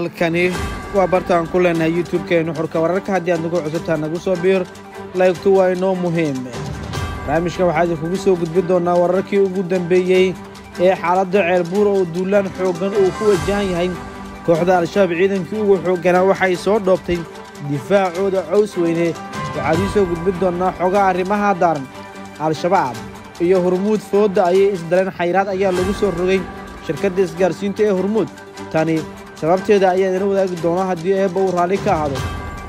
halkani waa barta aan ku leenahay youtub-keenu xurka wararka haddii aad nagu cusubtaan nagu soo biir laygtu waa inoo muhiim barnaamijkan waxaa idinkugu soo gudbin doonnaa wararkii ugu dambeeyey ee xaaladda ceelbuur oo duulaan xooggan uu ku wajahan yahay kooxda al-shabaab ciidankii ugu xoogganaa waxay soo dhoobtay difaacooda caws weyne waxaad ii soo gudbin doonnaa xoga arrimaha daaran al-shabaab iyo hormuud foodda ayay isdareen xayraad ayaa lagu soo rogay shirkadda isgaarsiinta ee hormuud tani sababteeda ayaa idila wadaagi doona haddii eebba uu raalli ka ahdo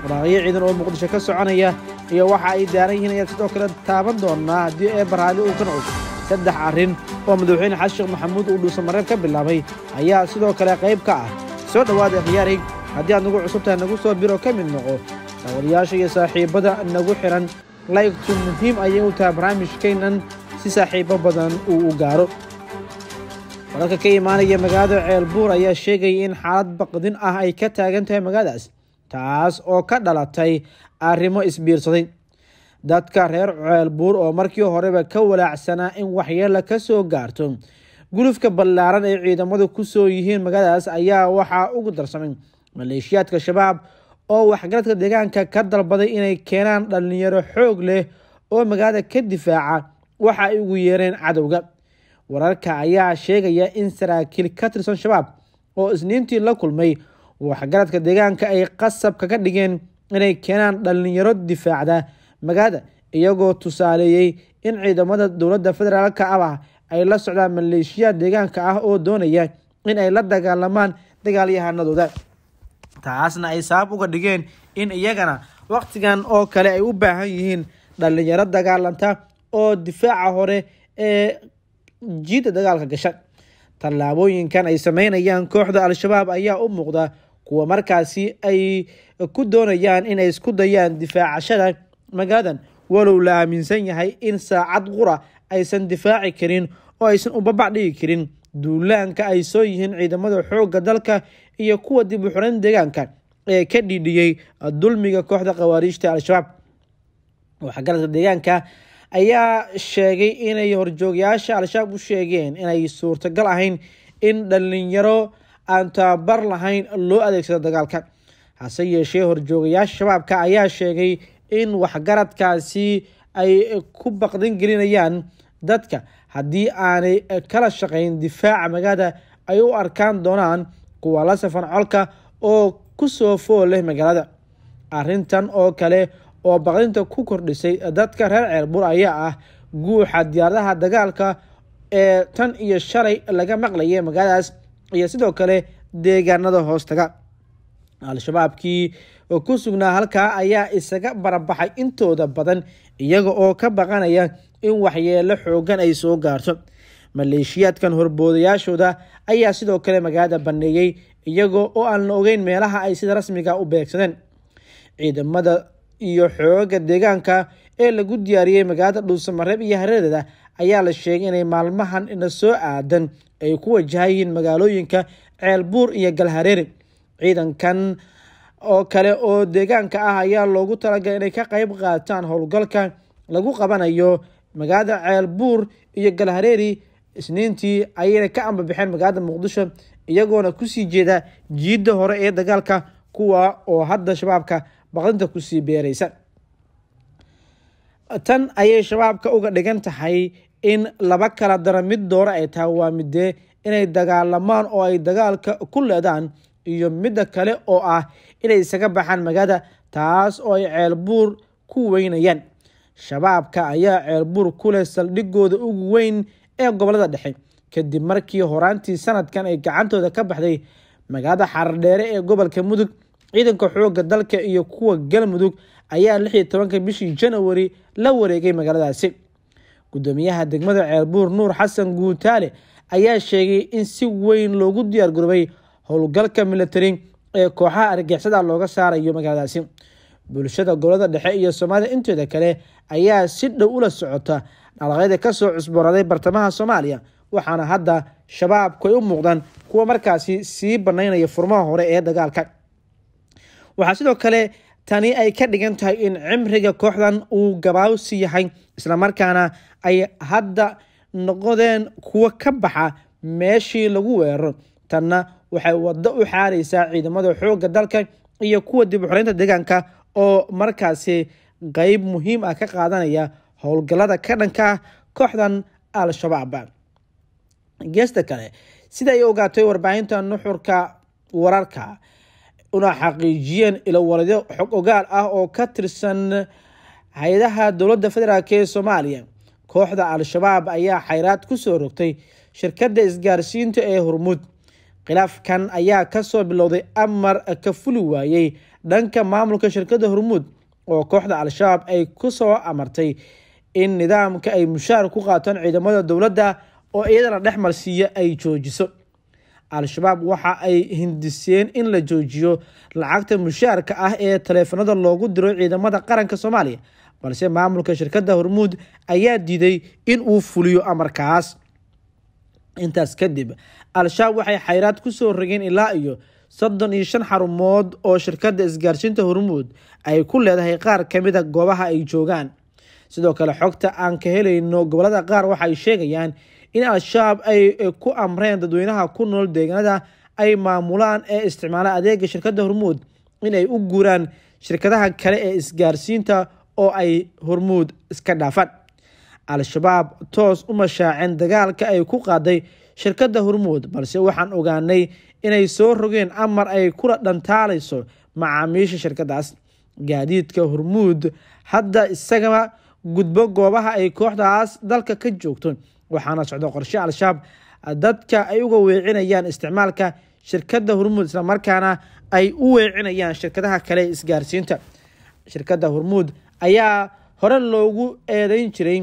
walaaqyo ciidan oo muqdisho ka soconaya iyo waxa ay daaran yihiin ayaan sidoo kale taaban doonaa haddii eebba raalli uu ka noqdo saddex arrin oo madaxweyne xasan sheekh maxamuud uu dhuusa mareen ka bilaabay ayaa sidoo kale qayb ka ah soo dhowaada khiyaarig haddii aad nagu cusub tahay nagu soo biro ka mid noqo daawadayaasha iyo saaxiibbada nagu xiran laygtu muhiim ayay u tahay barnaamijkaynan si saaxiibbo badan uu u gaaro dalka ka imaanaya magaalada ceelbuur ayaa sheegaya in xaalad baqdin ah ay ka taagan tahay magaaladaas taas oo ka dhalatay arrimo isbiirsaday dadka reer ceelbuur oo markii horeba ka walaacsanaa in waxyeella ka soo gaarto gulufka ballaaran ay ciidamadu ku soo yihiin magaaladaas ayaa waxaa ugu darsamay maleeshiyaadka shabaab oo waxgaradka deegaanka ka dalbaday inay keenaan dhallinyaro xoog leh oo magaalada ka difaaca waxa ay ugu yeereen cadowga wararka ayaa sheegaya in saraakiil ka tirsan shabaab oo isniintii la kulmay waxgaradka deegaanka ay qasab kaga dhigeen inay keenaan dhallinyaro difaacda magaada iyagoo tusaaleeyey in ciidamada dowladda federaalka ah ay la socdaan maleeshiya deegaanka ah oo doonaya in ay la dagaalamaan dagaalyahanadooda taasna ay sabab uga dhigeen in iyagana wakhtigan oo kale ay u baahan yihiin dhallinyaro dagaalanta oo difaaca hore ee jiidda dagaalka gasha tallaabooyinkan ay sameynayaan kooxda al-shabaab ayaa u muuqda kuwa markaasi ay ku doonayaan inay isku dayaan difaacashada magaaladan walow la aaminsan yahay in saacad qura aysan difaaci karin oo aysan ubabac dhigi karin duulaanka ay soo yihiin ciidamada xoogga dalka iyo kuwa dib u xurayn deegaanka ee ka dhiidhiyey dulmiga kooxda khawaariijta al-shabaab oo xagaradka deegaanka ayaa sheegay inay horjoogayaasha al-shabaab u sheegeen inay suurtagal ahayn in dhalinyaro aan tababar lahayn loo adeegsado dagaalka hase yeeshee horjoogayaasha shabaabka ayaa sheegay in waxgaradkaasi ay ku baqdin gelinayaan dadka haddii aanay kala shaqayn difaaca magaalada ay u arkaan doonaan kuwa la safan colka oo ku soo fool leh magaalada arrintan oo kale oo baqdinta ku kordhisay dadka reer ceelbuur ayaa ah guuxa diyaaradaha dagaalka ee tan iyo shalay laga maqlayay magaaladaas iyo sidoo kale deegaanada hoostaga al-shabaabkii ku sugnaa halkaa ayaa isaga barabaxay intooda badan iyaga oo ka baqanaya in waxyeelo xooggan ay soo gaarto maleeshiyaadkan horboodayaashooda ayaa sidoo kale magaalada banneeyey iyagoo oo aan la ogeyn meelaha ay sida rasmiga u beegsadeen ciidamada iyo xoogaga deegaanka ee lagu diyaariyey magaalada dhuusamareeb iyo hareeradeeda ayaa la sheegay inay maalmahan ina soo aadan ay ku wajahayihiin magaalooyinka ceelbuur iyo galhareere ciidankan oo kale oo deegaanka ah ayaa loogu talagalay inay ka qayb qaataan howlgalka lagu qabanayo magaalada ceelbuur iyo galhareeri isniintii ayayna ka ambabaxeen magaalada muqdisho iyagoona kusii jeeda jiidda hore ee dagaalka kuwa oo hadda shabaabka baqdinta kusii beeraysa tan ayay shabaabka uga dhigan tahay in laba kala dara mid doora ay tahay waa middee inay dagaalamaan oo ay dagaalka ku leedaan iyo midda kale oo ah inay isaga baxaan magaalada taas oo ay ceelbuur ku weynayaan shabaabka ayaa ceelbuur ku leh saldhigooda ugu weyn ee gobollada dhexe kadib markii horaantii sanadkan ay gacantooda ka baxday magaalada xarardheere ee gobolka mudug ciidanka xoogga dalka iyo kuwa galmudug ayaa lix tobanka bishii janawari la wareegay magaaladaasi guddoomiyaha degmada ceelbuur nuur xasan guutaale ayaa sheegay in si weyn loogu diyaargaroobay howlgalka militari ee kooxaha argixisada looga saarayo magaaladaasi bulshada gobolada dhexe iyo soomaaliya inteeda kale ayaa si dhow ula socota dhaqaaqyada kasoo cusboonaaday bartamaha soomaaliya waxaana hadda shabaabku ay u muuqdaan kuwa markaasi sii banaynaya furmaha hore ee dagaalka waxaa sidoo kale tani ay ka dhigan tahay in cimriga kooxdan uu gabaawsi yahay islamarkaana ay hadda noqdeen kuwo ka baxa meeshii lagu weeraro tanna waxay waddo u xaaraysaa ciidamada xoogga dalka iyo kuwa dib uxoreynta deegaanka oo markaasi qeyb muhiim ah ka qaadanaya howlgallada ka dhanka kooxdan al-shabaab geesta kale sida ay ogaatay warbaahinta nuxurka wararka una xaqiijiyeen ilowaradyo xog ogaal ah oo ka tirsan hay-adaha dowladda federaalk ee soomaaliya kooxda al-shabaab ayaa xayraad ku soo rogtay shirkadda isgaarsiinta ee hormuud khilaafkan ayaa kasoo bilowday amar ka fuli waayey dhanka maamulka shirkadda hormuud oo kooxda al-shabaab ay ku soo amartay in nidaamka ay mushaar ku qaataan ciidamada dowladda oo iyadana dhexmarsiiya ay joojiso al-shabaab waxa ay hindiseen in la joojiyo lacagta mushaarka ah ee taleefanada loogu diro ciidamada qaranka soomaaliya balse maamulka shirkadda hormuud ayaa diiday in uu fuliyo amarkaas intaas kadib al-shabaab waxay xayraad kusoo rogeen ilaa iyo soddon iyo shan xarumood oo shirkadda isgaarsiinta hormuud ay ku leedahay qaar kamid a ah goobaha ay joogaan sidoo kale xogta aan ka helayno gobolada qaar waxaay sheegayaan in al-shabaab ay ku amreen dadweynaha ku nool deegaanada ay maamulaan ee isticmaala adeega shirkadda hormuud inay u guuraan shirkadaha kale ee isgaarsiinta oo ay hormuud iska dhaafaan al-shabaab toos u mashaaceen dagaalka ay ku qaaday shirkadda hormuud balse waxaan ogaanay inay soo rogeen amar ay kula dhantaalayso macaamiisha shirkaddaas gaadiidka hormuud hadda isagaba gudbo goobaha ay kooxdaas dalka ka joogto waxaana socda qorshe al-shabaab ah, dadka ay uga weecinayaan isticmaalka shirkada hurmuud islamarkaana ay u weecinayaan shirkadaha kale ee isgaarsiinta shirkadda hurmuud ayaa hore loogu eedeyn jiray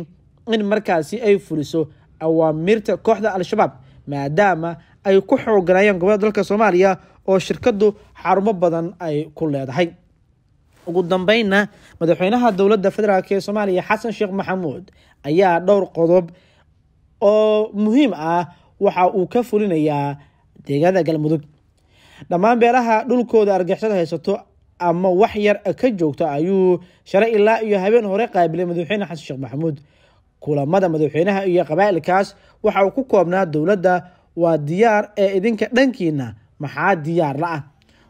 in markaasi ay fuliso awaamiirta kooxda al-shabaab maadaama ay ku xooganayeen gobolada dalka soomaaliya oo shirkadu xarumo badan ay ku leedahay ugu dambeynna madaxweynaha dowladda federaalk ee soomaaliya xasan sheekh maxamuud ayaa dhowr qodob oo muhiim ah waxa uu ka fulinayaa deegaanada galmudug dhammaan beelaha dhulkooda argixisada haysato ama wax yar ka joogto ayuu sharay ilaa iyo habeen hore qaabilay madaxweyne xasan sheekh maxamuud kulamada madaxweynaha iyo qabaa'ilkaas waxa uu ku koobnaa dowladda waa diyaar ee idinka dhankiina maxaa diyaar la-ah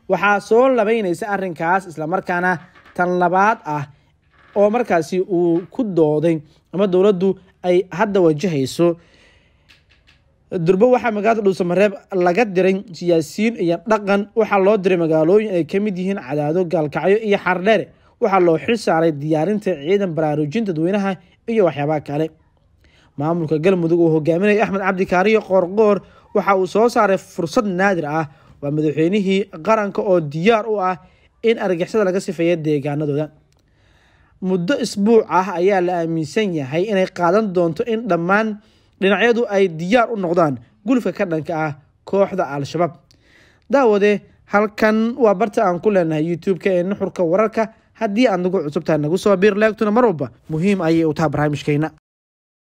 waxaa soo labaynaysa arrinkaas islamarkaana tan labaad ah oo markaasi uu ku dooday ama dowladdu ay hadda wajahayso durbo waxaa magaalada dhuusamareeb laga diray siyaasiyiin iyo dhaqan waxaa loo diray magaalooyin ay kamid yihiin cadaado gaalkacyo iyo xardheere waxaa loo xil saaray diyaarinta ciidan baraarujinta dadweynaha iyo waxyaabaha kale maamulka galmudug uu hogaaminaya axmed cabdi kaariyo qoorqoor waxa uu soo saaray fursad naadir ah waa madaxweynihii qaranka oo diyaar u ah in argixisada laga sifeeya deegaanadooda muddo isbuuc ah ayaa la aaminsan yahay inay qaadan doonto in dhammaan dhinacyadu ay diyaar u noqdaan gulufka ka dhanka ah kooxda al-shabaab daawade halkan waa barta aan ku leenahay youtube-ka ee nuxurka wararka haddii aad nagu cusubtahay nagu soo biir leegtuna mar walba muhiim ayay u taha barnaamijkeena